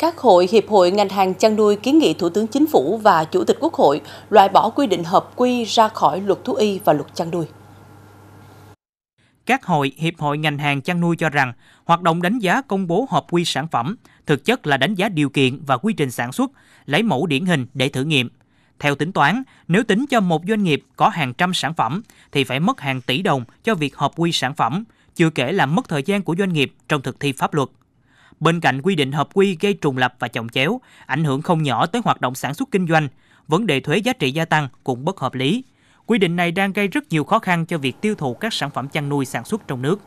Các hội hiệp hội ngành hàng chăn nuôi kiến nghị Thủ tướng Chính phủ và Chủ tịch Quốc hội loại bỏ quy định hợp quy ra khỏi luật thú y và luật chăn nuôi. Các hội hiệp hội ngành hàng chăn nuôi cho rằng hoạt động đánh giá công bố hợp quy sản phẩm thực chất là đánh giá điều kiện và quy trình sản xuất, lấy mẫu điển hình để thử nghiệm. Theo tính toán, nếu tính cho một doanh nghiệp có hàng trăm sản phẩm thì phải mất hàng tỷ đồng cho việc hợp quy sản phẩm, chưa kể là mất thời gian của doanh nghiệp trong thực thi pháp luật. Bên cạnh quy định hợp quy gây trùng lập và chồng chéo, ảnh hưởng không nhỏ tới hoạt động sản xuất kinh doanh, vấn đề thuế giá trị gia tăng cũng bất hợp lý. Quy định này đang gây rất nhiều khó khăn cho việc tiêu thụ các sản phẩm chăn nuôi sản xuất trong nước.